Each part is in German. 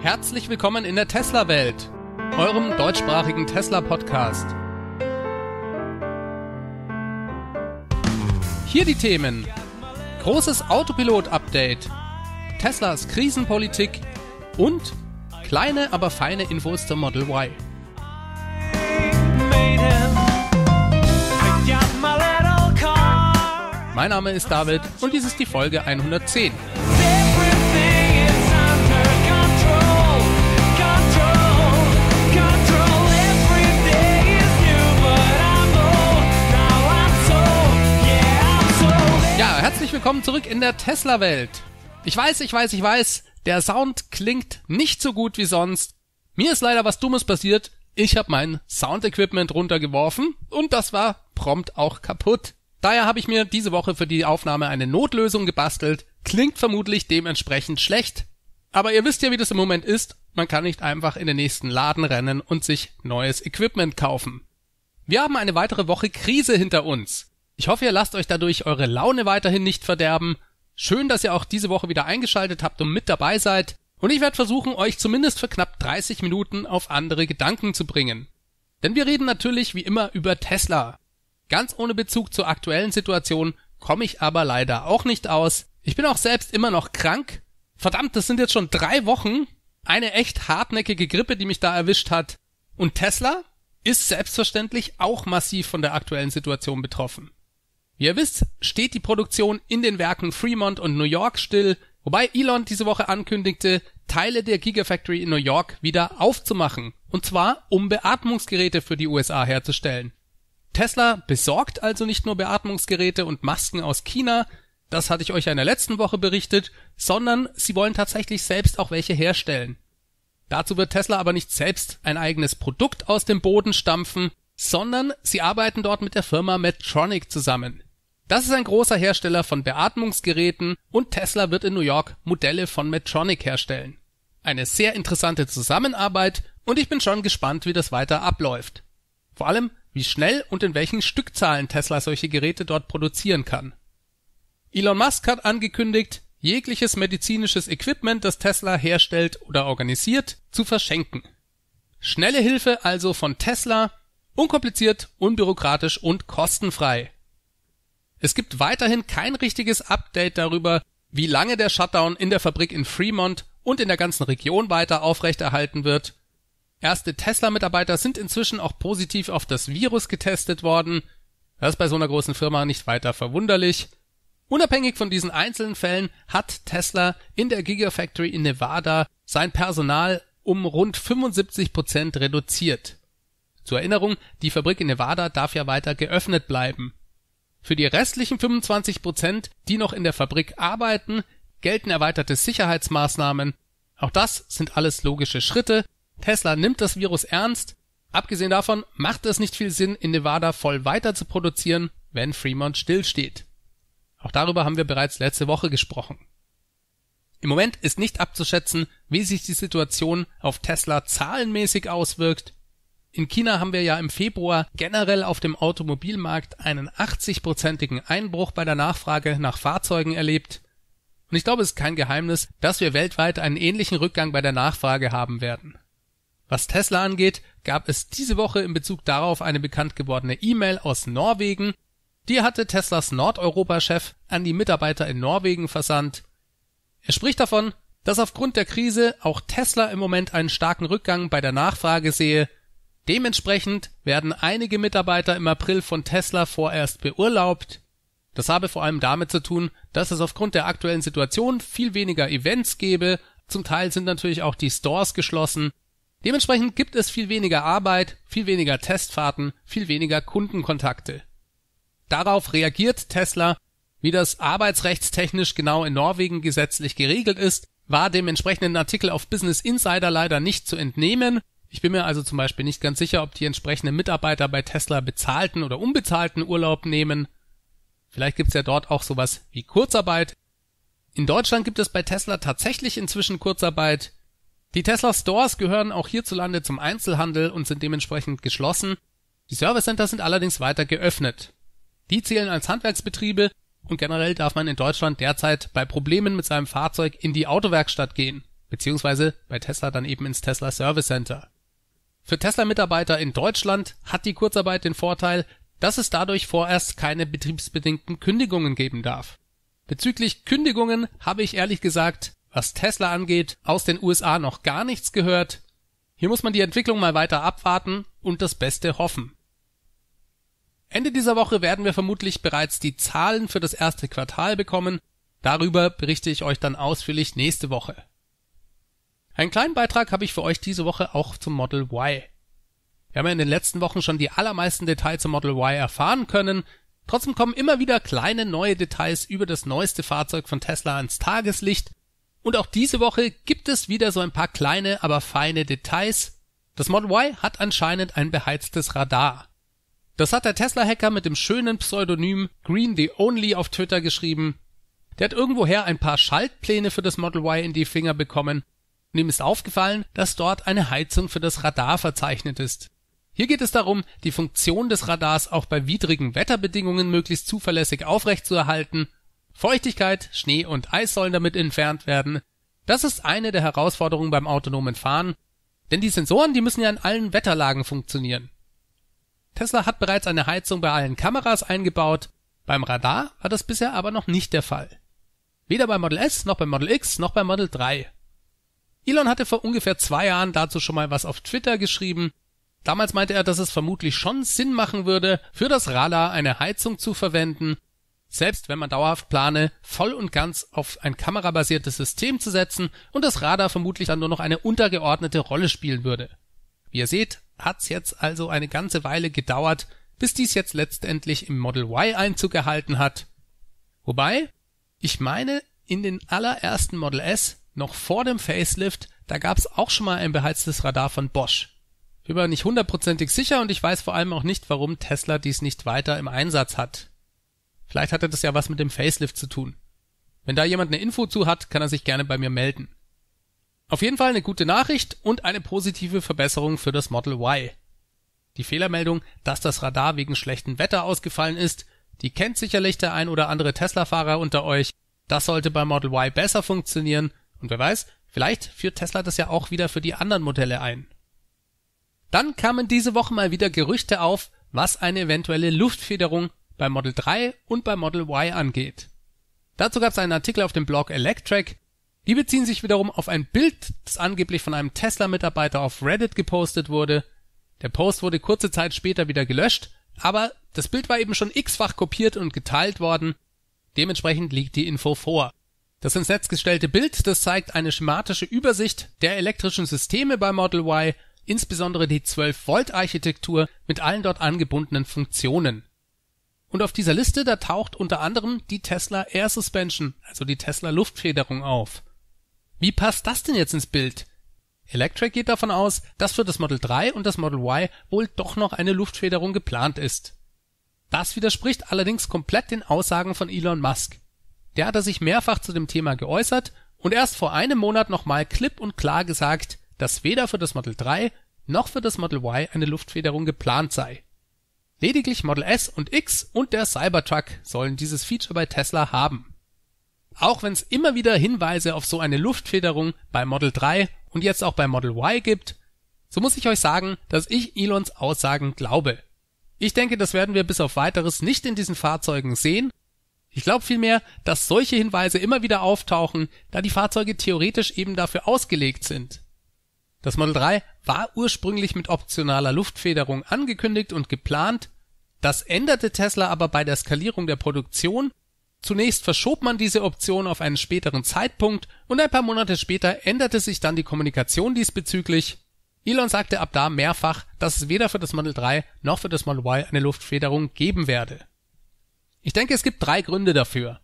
Herzlich willkommen in der Tesla-Welt, eurem deutschsprachigen Tesla-Podcast. Hier die Themen. Großes Autopilot-Update, Teslas Krisenpolitik und kleine, aber feine Infos zum Model Y. Mein Name ist David und dies ist die Folge 110. willkommen zurück in der Tesla-Welt. Ich weiß, ich weiß, ich weiß, der Sound klingt nicht so gut wie sonst. Mir ist leider was Dummes passiert. Ich habe mein Sound-Equipment runtergeworfen und das war prompt auch kaputt. Daher habe ich mir diese Woche für die Aufnahme eine Notlösung gebastelt. Klingt vermutlich dementsprechend schlecht. Aber ihr wisst ja, wie das im Moment ist. Man kann nicht einfach in den nächsten Laden rennen und sich neues Equipment kaufen. Wir haben eine weitere Woche Krise hinter uns. Ich hoffe, ihr lasst euch dadurch eure Laune weiterhin nicht verderben. Schön, dass ihr auch diese Woche wieder eingeschaltet habt und mit dabei seid. Und ich werde versuchen, euch zumindest für knapp 30 Minuten auf andere Gedanken zu bringen. Denn wir reden natürlich wie immer über Tesla. Ganz ohne Bezug zur aktuellen Situation komme ich aber leider auch nicht aus. Ich bin auch selbst immer noch krank. Verdammt, das sind jetzt schon drei Wochen. Eine echt hartnäckige Grippe, die mich da erwischt hat. Und Tesla ist selbstverständlich auch massiv von der aktuellen Situation betroffen. Wie ihr wisst, steht die Produktion in den Werken Fremont und New York still, wobei Elon diese Woche ankündigte, Teile der Gigafactory in New York wieder aufzumachen, und zwar um Beatmungsgeräte für die USA herzustellen. Tesla besorgt also nicht nur Beatmungsgeräte und Masken aus China, das hatte ich euch ja in der letzten Woche berichtet, sondern sie wollen tatsächlich selbst auch welche herstellen. Dazu wird Tesla aber nicht selbst ein eigenes Produkt aus dem Boden stampfen, sondern sie arbeiten dort mit der Firma Medtronic zusammen. Das ist ein großer Hersteller von Beatmungsgeräten und Tesla wird in New York Modelle von Medtronic herstellen. Eine sehr interessante Zusammenarbeit und ich bin schon gespannt, wie das weiter abläuft. Vor allem, wie schnell und in welchen Stückzahlen Tesla solche Geräte dort produzieren kann. Elon Musk hat angekündigt, jegliches medizinisches Equipment, das Tesla herstellt oder organisiert, zu verschenken. Schnelle Hilfe also von Tesla, unkompliziert, unbürokratisch und kostenfrei. Es gibt weiterhin kein richtiges Update darüber, wie lange der Shutdown in der Fabrik in Fremont und in der ganzen Region weiter aufrechterhalten wird. Erste Tesla-Mitarbeiter sind inzwischen auch positiv auf das Virus getestet worden. Das ist bei so einer großen Firma nicht weiter verwunderlich. Unabhängig von diesen einzelnen Fällen hat Tesla in der Gigafactory in Nevada sein Personal um rund 75 Prozent reduziert. Zur Erinnerung, die Fabrik in Nevada darf ja weiter geöffnet bleiben. Für die restlichen 25 Prozent, die noch in der Fabrik arbeiten, gelten erweiterte Sicherheitsmaßnahmen. Auch das sind alles logische Schritte. Tesla nimmt das Virus ernst. Abgesehen davon macht es nicht viel Sinn, in Nevada voll weiter zu produzieren, wenn Fremont stillsteht. Auch darüber haben wir bereits letzte Woche gesprochen. Im Moment ist nicht abzuschätzen, wie sich die Situation auf Tesla zahlenmäßig auswirkt. In China haben wir ja im Februar generell auf dem Automobilmarkt einen 80-prozentigen Einbruch bei der Nachfrage nach Fahrzeugen erlebt. Und ich glaube, es ist kein Geheimnis, dass wir weltweit einen ähnlichen Rückgang bei der Nachfrage haben werden. Was Tesla angeht, gab es diese Woche in Bezug darauf eine bekannt gewordene E-Mail aus Norwegen. Die hatte Teslas Nordeuropa-Chef an die Mitarbeiter in Norwegen versandt. Er spricht davon, dass aufgrund der Krise auch Tesla im Moment einen starken Rückgang bei der Nachfrage sehe Dementsprechend werden einige Mitarbeiter im April von Tesla vorerst beurlaubt. Das habe vor allem damit zu tun, dass es aufgrund der aktuellen Situation viel weniger Events gebe. Zum Teil sind natürlich auch die Stores geschlossen. Dementsprechend gibt es viel weniger Arbeit, viel weniger Testfahrten, viel weniger Kundenkontakte. Darauf reagiert Tesla. Wie das arbeitsrechtstechnisch genau in Norwegen gesetzlich geregelt ist, war dem entsprechenden Artikel auf Business Insider leider nicht zu entnehmen. Ich bin mir also zum Beispiel nicht ganz sicher, ob die entsprechenden Mitarbeiter bei Tesla bezahlten oder unbezahlten Urlaub nehmen. Vielleicht gibt's ja dort auch sowas wie Kurzarbeit. In Deutschland gibt es bei Tesla tatsächlich inzwischen Kurzarbeit. Die Tesla Stores gehören auch hierzulande zum Einzelhandel und sind dementsprechend geschlossen. Die Service Center sind allerdings weiter geöffnet. Die zählen als Handwerksbetriebe und generell darf man in Deutschland derzeit bei Problemen mit seinem Fahrzeug in die Autowerkstatt gehen, beziehungsweise bei Tesla dann eben ins Tesla Service Center. Für Tesla-Mitarbeiter in Deutschland hat die Kurzarbeit den Vorteil, dass es dadurch vorerst keine betriebsbedingten Kündigungen geben darf. Bezüglich Kündigungen habe ich ehrlich gesagt, was Tesla angeht, aus den USA noch gar nichts gehört. Hier muss man die Entwicklung mal weiter abwarten und das Beste hoffen. Ende dieser Woche werden wir vermutlich bereits die Zahlen für das erste Quartal bekommen. Darüber berichte ich euch dann ausführlich nächste Woche. Einen kleinen Beitrag habe ich für euch diese Woche auch zum Model Y. Wir haben ja in den letzten Wochen schon die allermeisten Details zum Model Y erfahren können. Trotzdem kommen immer wieder kleine neue Details über das neueste Fahrzeug von Tesla ans Tageslicht. Und auch diese Woche gibt es wieder so ein paar kleine, aber feine Details. Das Model Y hat anscheinend ein beheiztes Radar. Das hat der Tesla-Hacker mit dem schönen Pseudonym Green the Only auf Twitter geschrieben. Der hat irgendwoher ein paar Schaltpläne für das Model Y in die Finger bekommen und ihm ist aufgefallen, dass dort eine Heizung für das Radar verzeichnet ist. Hier geht es darum, die Funktion des Radars auch bei widrigen Wetterbedingungen möglichst zuverlässig aufrechtzuerhalten. Feuchtigkeit, Schnee und Eis sollen damit entfernt werden. Das ist eine der Herausforderungen beim autonomen Fahren, denn die Sensoren, die müssen ja in allen Wetterlagen funktionieren. Tesla hat bereits eine Heizung bei allen Kameras eingebaut, beim Radar war das bisher aber noch nicht der Fall. Weder bei Model S noch bei Model X noch bei Model 3. Elon hatte vor ungefähr zwei Jahren dazu schon mal was auf Twitter geschrieben. Damals meinte er, dass es vermutlich schon Sinn machen würde, für das Radar eine Heizung zu verwenden, selbst wenn man dauerhaft plane, voll und ganz auf ein kamerabasiertes System zu setzen und das Radar vermutlich dann nur noch eine untergeordnete Rolle spielen würde. Wie ihr seht, hat's jetzt also eine ganze Weile gedauert, bis dies jetzt letztendlich im Model Y Einzug gehalten hat. Wobei, ich meine, in den allerersten Model S noch vor dem Facelift, da gab's auch schon mal ein beheiztes Radar von Bosch. Ich bin mir nicht hundertprozentig sicher und ich weiß vor allem auch nicht, warum Tesla dies nicht weiter im Einsatz hat. Vielleicht hatte das ja was mit dem Facelift zu tun. Wenn da jemand eine Info zu hat, kann er sich gerne bei mir melden. Auf jeden Fall eine gute Nachricht und eine positive Verbesserung für das Model Y. Die Fehlermeldung, dass das Radar wegen schlechtem Wetter ausgefallen ist, die kennt sicherlich der ein oder andere Tesla-Fahrer unter euch. Das sollte beim Model Y besser funktionieren und wer weiß, vielleicht führt Tesla das ja auch wieder für die anderen Modelle ein. Dann kamen diese Woche mal wieder Gerüchte auf, was eine eventuelle Luftfederung bei Model 3 und bei Model Y angeht. Dazu gab es einen Artikel auf dem Blog Electrek. Die beziehen sich wiederum auf ein Bild, das angeblich von einem Tesla-Mitarbeiter auf Reddit gepostet wurde. Der Post wurde kurze Zeit später wieder gelöscht, aber das Bild war eben schon x-fach kopiert und geteilt worden. Dementsprechend liegt die Info vor. Das ins Netz gestellte Bild, das zeigt eine schematische Übersicht der elektrischen Systeme bei Model Y, insbesondere die 12-Volt-Architektur mit allen dort angebundenen Funktionen. Und auf dieser Liste, da taucht unter anderem die Tesla Air Suspension, also die Tesla Luftfederung auf. Wie passt das denn jetzt ins Bild? Electric geht davon aus, dass für das Model 3 und das Model Y wohl doch noch eine Luftfederung geplant ist. Das widerspricht allerdings komplett den Aussagen von Elon Musk. Der hatte sich mehrfach zu dem Thema geäußert und erst vor einem Monat nochmal klipp und klar gesagt, dass weder für das Model 3 noch für das Model Y eine Luftfederung geplant sei. Lediglich Model S und X und der Cybertruck sollen dieses Feature bei Tesla haben. Auch wenn es immer wieder Hinweise auf so eine Luftfederung bei Model 3 und jetzt auch bei Model Y gibt, so muss ich euch sagen, dass ich Elons Aussagen glaube. Ich denke, das werden wir bis auf weiteres nicht in diesen Fahrzeugen sehen ich glaube vielmehr, dass solche Hinweise immer wieder auftauchen, da die Fahrzeuge theoretisch eben dafür ausgelegt sind. Das Model 3 war ursprünglich mit optionaler Luftfederung angekündigt und geplant, das änderte Tesla aber bei der Skalierung der Produktion, zunächst verschob man diese Option auf einen späteren Zeitpunkt und ein paar Monate später änderte sich dann die Kommunikation diesbezüglich, Elon sagte ab da mehrfach, dass es weder für das Model 3 noch für das Model Y eine Luftfederung geben werde ich denke, es gibt drei Gründe dafür.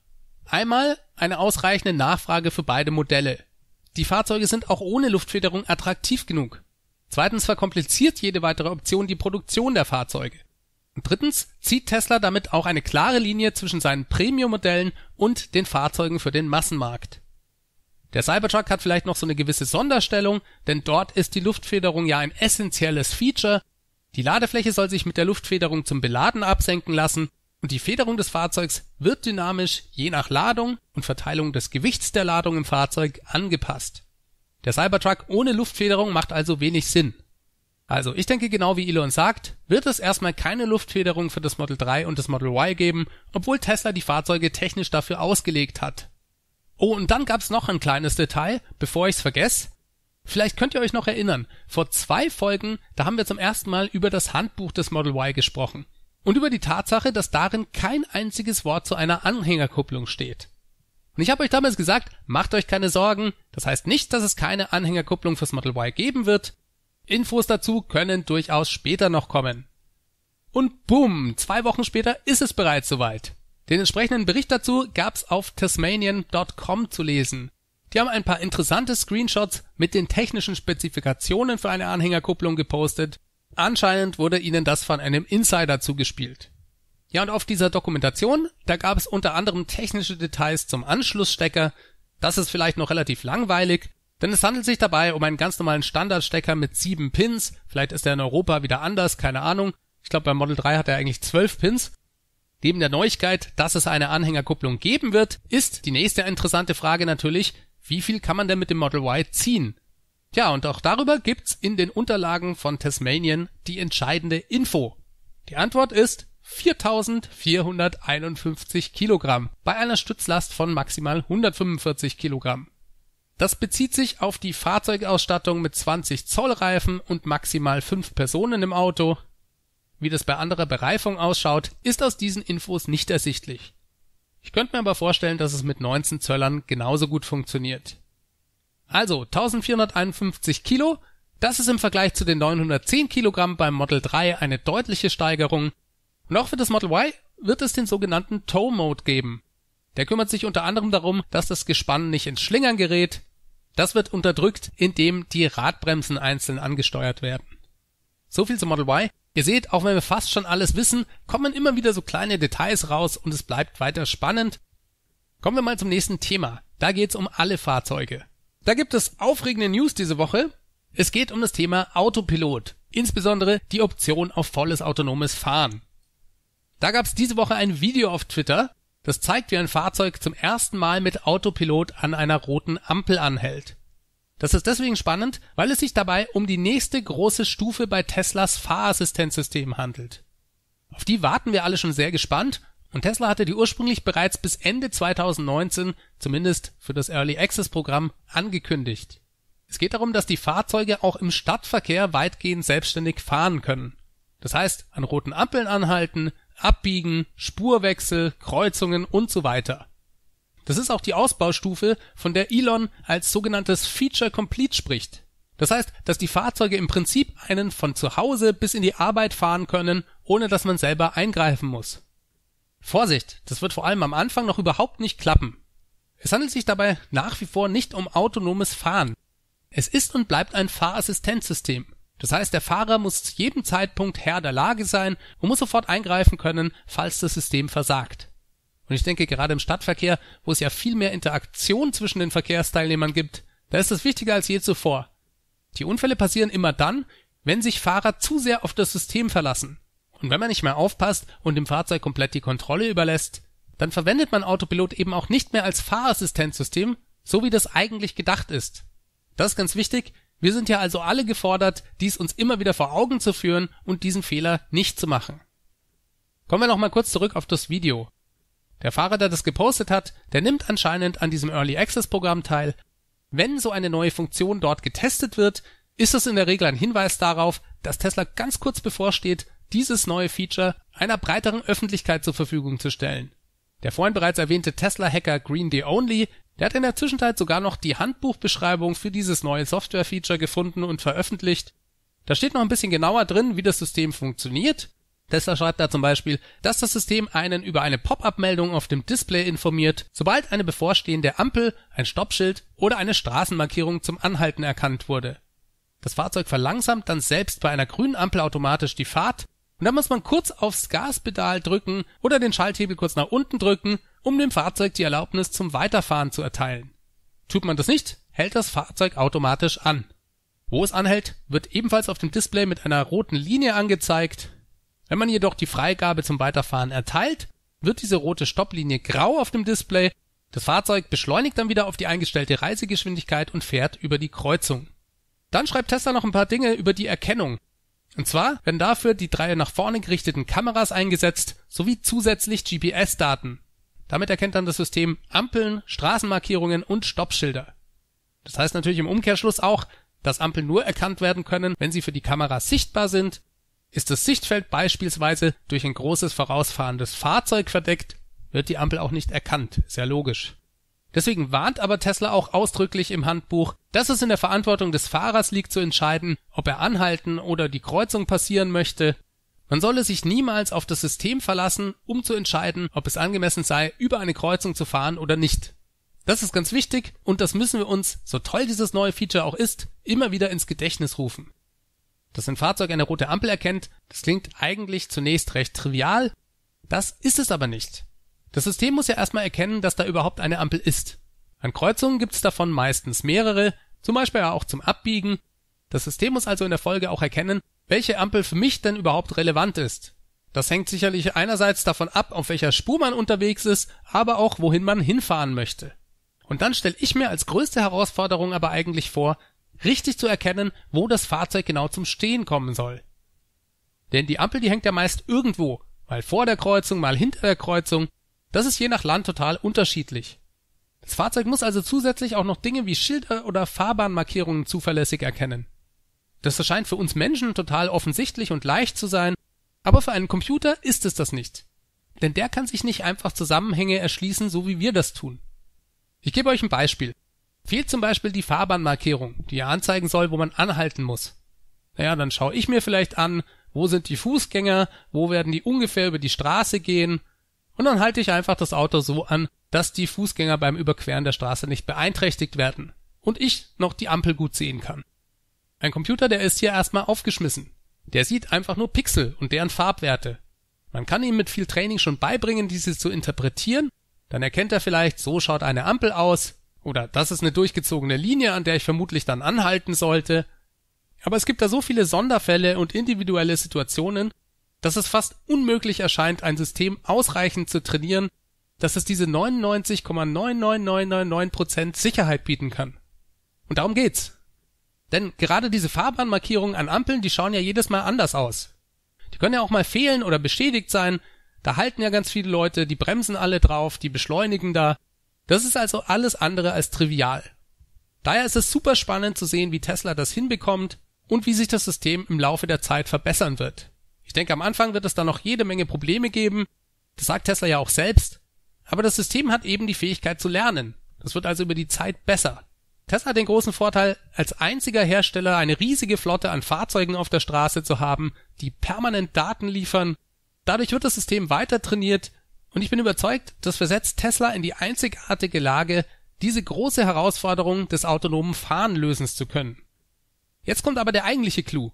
Einmal eine ausreichende Nachfrage für beide Modelle. Die Fahrzeuge sind auch ohne Luftfederung attraktiv genug. Zweitens verkompliziert jede weitere Option die Produktion der Fahrzeuge. Und drittens zieht Tesla damit auch eine klare Linie zwischen seinen Premium-Modellen und den Fahrzeugen für den Massenmarkt. Der Cybertruck hat vielleicht noch so eine gewisse Sonderstellung, denn dort ist die Luftfederung ja ein essentielles Feature. Die Ladefläche soll sich mit der Luftfederung zum Beladen absenken lassen und die Federung des Fahrzeugs wird dynamisch je nach Ladung und Verteilung des Gewichts der Ladung im Fahrzeug angepasst. Der Cybertruck ohne Luftfederung macht also wenig Sinn. Also ich denke genau wie Elon sagt, wird es erstmal keine Luftfederung für das Model 3 und das Model Y geben, obwohl Tesla die Fahrzeuge technisch dafür ausgelegt hat. Oh, und dann gab's noch ein kleines Detail, bevor ich's vergesse. Vielleicht könnt ihr euch noch erinnern, vor zwei Folgen, da haben wir zum ersten Mal über das Handbuch des Model Y gesprochen und über die Tatsache, dass darin kein einziges Wort zu einer Anhängerkupplung steht. Und ich habe euch damals gesagt, macht euch keine Sorgen, das heißt nicht, dass es keine Anhängerkupplung fürs Model Y geben wird. Infos dazu können durchaus später noch kommen. Und boom, zwei Wochen später ist es bereits soweit. Den entsprechenden Bericht dazu gab's auf tasmanian.com zu lesen. Die haben ein paar interessante Screenshots mit den technischen Spezifikationen für eine Anhängerkupplung gepostet Anscheinend wurde ihnen das von einem Insider zugespielt. Ja, und auf dieser Dokumentation, da gab es unter anderem technische Details zum Anschlussstecker. Das ist vielleicht noch relativ langweilig, denn es handelt sich dabei um einen ganz normalen Standardstecker mit sieben Pins. Vielleicht ist er in Europa wieder anders, keine Ahnung. Ich glaube, beim Model 3 hat er eigentlich zwölf Pins. Neben der Neuigkeit, dass es eine Anhängerkupplung geben wird, ist die nächste interessante Frage natürlich, wie viel kann man denn mit dem Model Y ziehen? Tja, und auch darüber gibt's in den Unterlagen von Tasmanian die entscheidende Info. Die Antwort ist 4451 Kilogramm bei einer Stützlast von maximal 145 Kilogramm. Das bezieht sich auf die Fahrzeugausstattung mit 20 Zoll Reifen und maximal 5 Personen im Auto. Wie das bei anderer Bereifung ausschaut, ist aus diesen Infos nicht ersichtlich. Ich könnte mir aber vorstellen, dass es mit 19 Zöllern genauso gut funktioniert. Also 1451 Kilo, das ist im Vergleich zu den 910 Kilogramm beim Model 3 eine deutliche Steigerung. Und auch für das Model Y wird es den sogenannten Tow Mode geben. Der kümmert sich unter anderem darum, dass das Gespann nicht ins Schlingern gerät. Das wird unterdrückt, indem die Radbremsen einzeln angesteuert werden. So viel zum Model Y. Ihr seht, auch wenn wir fast schon alles wissen, kommen immer wieder so kleine Details raus und es bleibt weiter spannend. Kommen wir mal zum nächsten Thema. Da geht's um alle Fahrzeuge. Da gibt es aufregende News diese Woche. Es geht um das Thema Autopilot, insbesondere die Option auf volles autonomes Fahren. Da gab es diese Woche ein Video auf Twitter, das zeigt, wie ein Fahrzeug zum ersten Mal mit Autopilot an einer roten Ampel anhält. Das ist deswegen spannend, weil es sich dabei um die nächste große Stufe bei Teslas Fahrassistenzsystem handelt. Auf die warten wir alle schon sehr gespannt und Tesla hatte die ursprünglich bereits bis Ende 2019, zumindest für das Early Access Programm, angekündigt. Es geht darum, dass die Fahrzeuge auch im Stadtverkehr weitgehend selbstständig fahren können. Das heißt, an roten Ampeln anhalten, abbiegen, Spurwechsel, Kreuzungen und so weiter. Das ist auch die Ausbaustufe, von der Elon als sogenanntes Feature Complete spricht. Das heißt, dass die Fahrzeuge im Prinzip einen von zu Hause bis in die Arbeit fahren können, ohne dass man selber eingreifen muss. Vorsicht, das wird vor allem am Anfang noch überhaupt nicht klappen. Es handelt sich dabei nach wie vor nicht um autonomes Fahren. Es ist und bleibt ein Fahrassistenzsystem. Das heißt, der Fahrer muss zu jedem Zeitpunkt Herr der Lage sein und muss sofort eingreifen können, falls das System versagt. Und ich denke, gerade im Stadtverkehr, wo es ja viel mehr Interaktion zwischen den Verkehrsteilnehmern gibt, da ist das wichtiger als je zuvor. Die Unfälle passieren immer dann, wenn sich Fahrer zu sehr auf das System verlassen. Und wenn man nicht mehr aufpasst und dem Fahrzeug komplett die Kontrolle überlässt, dann verwendet man Autopilot eben auch nicht mehr als Fahrassistenzsystem, so wie das eigentlich gedacht ist. Das ist ganz wichtig. Wir sind ja also alle gefordert, dies uns immer wieder vor Augen zu führen und diesen Fehler nicht zu machen. Kommen wir nochmal kurz zurück auf das Video. Der Fahrer, der das gepostet hat, der nimmt anscheinend an diesem Early Access Programm teil. Wenn so eine neue Funktion dort getestet wird, ist das in der Regel ein Hinweis darauf, dass Tesla ganz kurz bevorsteht, dieses neue Feature einer breiteren Öffentlichkeit zur Verfügung zu stellen. Der vorhin bereits erwähnte Tesla-Hacker Green Day Only, der hat in der Zwischenzeit sogar noch die Handbuchbeschreibung für dieses neue Software-Feature gefunden und veröffentlicht. Da steht noch ein bisschen genauer drin, wie das System funktioniert. Tesla schreibt da zum Beispiel, dass das System einen über eine Pop-up-Meldung auf dem Display informiert, sobald eine bevorstehende Ampel, ein Stoppschild oder eine Straßenmarkierung zum Anhalten erkannt wurde. Das Fahrzeug verlangsamt dann selbst bei einer grünen Ampel automatisch die Fahrt und dann muss man kurz aufs Gaspedal drücken oder den Schalthebel kurz nach unten drücken, um dem Fahrzeug die Erlaubnis zum Weiterfahren zu erteilen. Tut man das nicht, hält das Fahrzeug automatisch an. Wo es anhält, wird ebenfalls auf dem Display mit einer roten Linie angezeigt. Wenn man jedoch die Freigabe zum Weiterfahren erteilt, wird diese rote Stopplinie grau auf dem Display. Das Fahrzeug beschleunigt dann wieder auf die eingestellte Reisegeschwindigkeit und fährt über die Kreuzung. Dann schreibt Tesla noch ein paar Dinge über die Erkennung. Und zwar werden dafür die drei nach vorne gerichteten Kameras eingesetzt sowie zusätzlich GPS-Daten. Damit erkennt dann das System Ampeln, Straßenmarkierungen und Stoppschilder. Das heißt natürlich im Umkehrschluss auch, dass Ampeln nur erkannt werden können, wenn sie für die Kamera sichtbar sind. Ist das Sichtfeld beispielsweise durch ein großes vorausfahrendes Fahrzeug verdeckt, wird die Ampel auch nicht erkannt. Sehr logisch. Deswegen warnt aber Tesla auch ausdrücklich im Handbuch, dass es in der Verantwortung des Fahrers liegt zu entscheiden, ob er anhalten oder die Kreuzung passieren möchte. Man solle sich niemals auf das System verlassen, um zu entscheiden, ob es angemessen sei, über eine Kreuzung zu fahren oder nicht. Das ist ganz wichtig und das müssen wir uns, so toll dieses neue Feature auch ist, immer wieder ins Gedächtnis rufen. Dass ein Fahrzeug eine rote Ampel erkennt, das klingt eigentlich zunächst recht trivial, das ist es aber nicht. Das System muss ja erstmal erkennen, dass da überhaupt eine Ampel ist. An Kreuzungen gibt's davon meistens mehrere, zum Beispiel auch zum Abbiegen. Das System muss also in der Folge auch erkennen, welche Ampel für mich denn überhaupt relevant ist. Das hängt sicherlich einerseits davon ab, auf welcher Spur man unterwegs ist, aber auch wohin man hinfahren möchte. Und dann stelle ich mir als größte Herausforderung aber eigentlich vor, richtig zu erkennen, wo das Fahrzeug genau zum Stehen kommen soll. Denn die Ampel, die hängt ja meist irgendwo, mal vor der Kreuzung, mal hinter der Kreuzung, das ist je nach Land total unterschiedlich. Das Fahrzeug muss also zusätzlich auch noch Dinge wie Schilder oder Fahrbahnmarkierungen zuverlässig erkennen. Das erscheint für uns Menschen total offensichtlich und leicht zu sein, aber für einen Computer ist es das nicht. Denn der kann sich nicht einfach Zusammenhänge erschließen, so wie wir das tun. Ich gebe euch ein Beispiel. Fehlt zum Beispiel die Fahrbahnmarkierung, die ja anzeigen soll, wo man anhalten muss. Naja, dann schaue ich mir vielleicht an, wo sind die Fußgänger, wo werden die ungefähr über die Straße gehen, und dann halte ich einfach das Auto so an, dass die Fußgänger beim Überqueren der Straße nicht beeinträchtigt werden und ich noch die Ampel gut sehen kann. Ein Computer, der ist hier erstmal aufgeschmissen. Der sieht einfach nur Pixel und deren Farbwerte. Man kann ihm mit viel Training schon beibringen, diese zu interpretieren, dann erkennt er vielleicht, so schaut eine Ampel aus, oder das ist eine durchgezogene Linie, an der ich vermutlich dann anhalten sollte. Aber es gibt da so viele Sonderfälle und individuelle Situationen, dass es fast unmöglich erscheint, ein System ausreichend zu trainieren, dass es diese 99,99999% Sicherheit bieten kann. Und darum geht's. Denn gerade diese Fahrbahnmarkierungen an Ampeln, die schauen ja jedes Mal anders aus. Die können ja auch mal fehlen oder beschädigt sein. Da halten ja ganz viele Leute, die bremsen alle drauf, die beschleunigen da. Das ist also alles andere als trivial. Daher ist es super spannend zu sehen, wie Tesla das hinbekommt und wie sich das System im Laufe der Zeit verbessern wird. Ich denke, am Anfang wird es da noch jede Menge Probleme geben. Das sagt Tesla ja auch selbst. Aber das System hat eben die Fähigkeit zu lernen. Das wird also über die Zeit besser. Tesla hat den großen Vorteil, als einziger Hersteller eine riesige Flotte an Fahrzeugen auf der Straße zu haben, die permanent Daten liefern. Dadurch wird das System weiter trainiert und ich bin überzeugt, das versetzt Tesla in die einzigartige Lage, diese große Herausforderung des autonomen Fahren lösen zu können. Jetzt kommt aber der eigentliche Clou.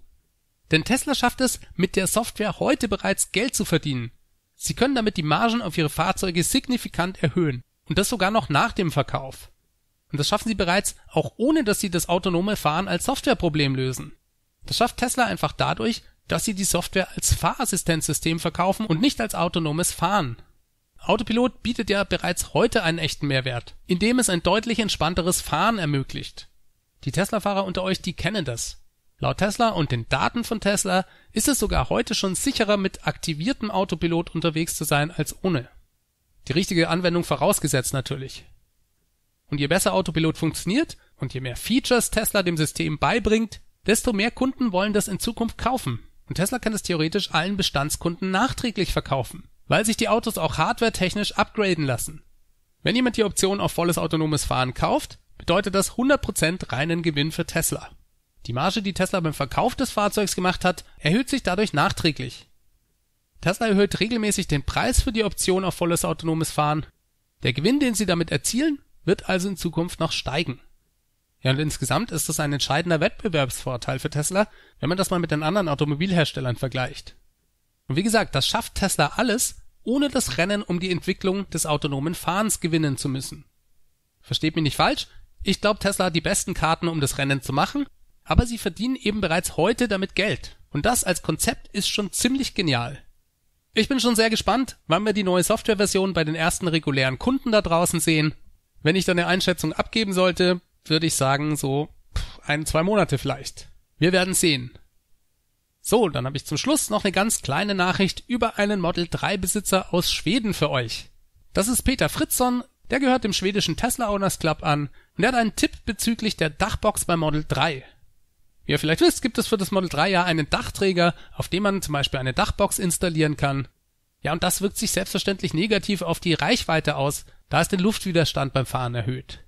Denn Tesla schafft es, mit der Software heute bereits Geld zu verdienen. Sie können damit die Margen auf ihre Fahrzeuge signifikant erhöhen. Und das sogar noch nach dem Verkauf. Und das schaffen sie bereits, auch ohne dass sie das autonome Fahren als Softwareproblem lösen. Das schafft Tesla einfach dadurch, dass sie die Software als Fahrassistenzsystem verkaufen und nicht als autonomes Fahren. Autopilot bietet ja bereits heute einen echten Mehrwert, indem es ein deutlich entspannteres Fahren ermöglicht. Die Tesla-Fahrer unter euch, die kennen das. Laut Tesla und den Daten von Tesla ist es sogar heute schon sicherer, mit aktiviertem Autopilot unterwegs zu sein als ohne. Die richtige Anwendung vorausgesetzt natürlich. Und je besser Autopilot funktioniert und je mehr Features Tesla dem System beibringt, desto mehr Kunden wollen das in Zukunft kaufen. Und Tesla kann es theoretisch allen Bestandskunden nachträglich verkaufen, weil sich die Autos auch hardwaretechnisch upgraden lassen. Wenn jemand die Option auf volles autonomes Fahren kauft, bedeutet das 100% reinen Gewinn für Tesla. Die Marge, die Tesla beim Verkauf des Fahrzeugs gemacht hat, erhöht sich dadurch nachträglich. Tesla erhöht regelmäßig den Preis für die Option auf volles autonomes Fahren. Der Gewinn, den sie damit erzielen, wird also in Zukunft noch steigen. Ja, und insgesamt ist das ein entscheidender Wettbewerbsvorteil für Tesla, wenn man das mal mit den anderen Automobilherstellern vergleicht. Und wie gesagt, das schafft Tesla alles, ohne das Rennen um die Entwicklung des autonomen Fahrens gewinnen zu müssen. Versteht mich nicht falsch, ich glaube, Tesla hat die besten Karten, um das Rennen zu machen, aber sie verdienen eben bereits heute damit Geld. Und das als Konzept ist schon ziemlich genial. Ich bin schon sehr gespannt, wann wir die neue Softwareversion bei den ersten regulären Kunden da draußen sehen. Wenn ich da eine Einschätzung abgeben sollte, würde ich sagen so ein, zwei Monate vielleicht. Wir werden sehen. So, dann habe ich zum Schluss noch eine ganz kleine Nachricht über einen Model 3 Besitzer aus Schweden für euch. Das ist Peter Fritzson, der gehört dem schwedischen Tesla Owners Club an und er hat einen Tipp bezüglich der Dachbox bei Model 3. Wie ihr vielleicht wisst, gibt es für das Model 3 ja einen Dachträger, auf dem man zum Beispiel eine Dachbox installieren kann. Ja, und das wirkt sich selbstverständlich negativ auf die Reichweite aus, da es den Luftwiderstand beim Fahren erhöht.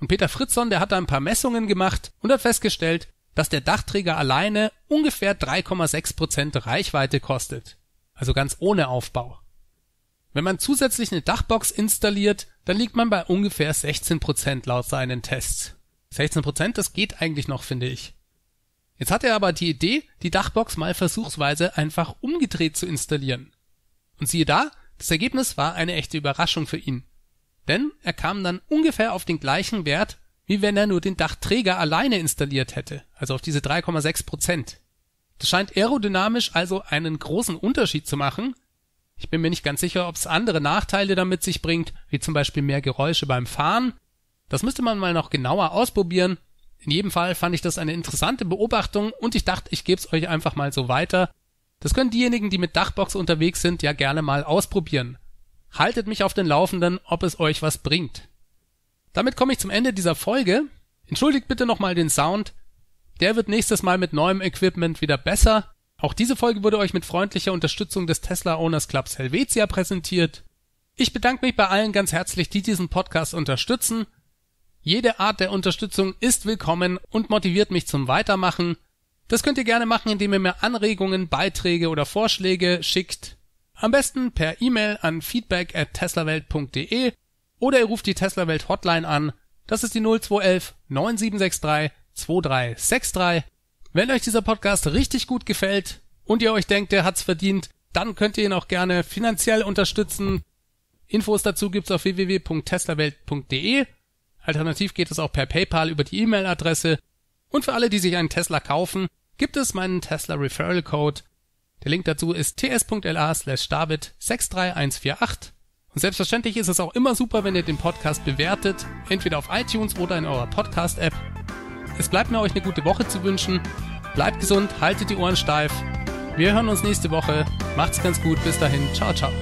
Und Peter Fritzson, der hat da ein paar Messungen gemacht und hat festgestellt, dass der Dachträger alleine ungefähr 3,6% Reichweite kostet. Also ganz ohne Aufbau. Wenn man zusätzlich eine Dachbox installiert, dann liegt man bei ungefähr 16% laut seinen Tests. 16%, das geht eigentlich noch, finde ich. Jetzt hat er aber die Idee, die Dachbox mal versuchsweise einfach umgedreht zu installieren. Und siehe da, das Ergebnis war eine echte Überraschung für ihn. Denn er kam dann ungefähr auf den gleichen Wert, wie wenn er nur den Dachträger alleine installiert hätte, also auf diese 3,6 Prozent. Das scheint aerodynamisch also einen großen Unterschied zu machen. Ich bin mir nicht ganz sicher, ob es andere Nachteile damit sich bringt, wie zum Beispiel mehr Geräusche beim Fahren. Das müsste man mal noch genauer ausprobieren, in jedem Fall fand ich das eine interessante Beobachtung und ich dachte, ich gebe es euch einfach mal so weiter. Das können diejenigen, die mit Dachbox unterwegs sind, ja gerne mal ausprobieren. Haltet mich auf den Laufenden, ob es euch was bringt. Damit komme ich zum Ende dieser Folge. Entschuldigt bitte nochmal den Sound. Der wird nächstes Mal mit neuem Equipment wieder besser. Auch diese Folge wurde euch mit freundlicher Unterstützung des Tesla Owners Clubs Helvetia präsentiert. Ich bedanke mich bei allen ganz herzlich, die diesen Podcast unterstützen jede Art der Unterstützung ist willkommen und motiviert mich zum Weitermachen. Das könnt ihr gerne machen, indem ihr mir Anregungen, Beiträge oder Vorschläge schickt. Am besten per E-Mail an feedback at teslawelt.de oder ihr ruft die Teslawelt Hotline an. Das ist die 0211 9763 2363. Wenn euch dieser Podcast richtig gut gefällt und ihr euch denkt, der hat's verdient, dann könnt ihr ihn auch gerne finanziell unterstützen. Infos dazu gibt's auf www.teslawelt.de Alternativ geht es auch per PayPal über die E-Mail-Adresse. Und für alle, die sich einen Tesla kaufen, gibt es meinen Tesla Referral Code. Der Link dazu ist ts.la slash david 63148. Und selbstverständlich ist es auch immer super, wenn ihr den Podcast bewertet, entweder auf iTunes oder in eurer Podcast-App. Es bleibt mir euch eine gute Woche zu wünschen. Bleibt gesund, haltet die Ohren steif. Wir hören uns nächste Woche. Macht's ganz gut. Bis dahin. Ciao, ciao.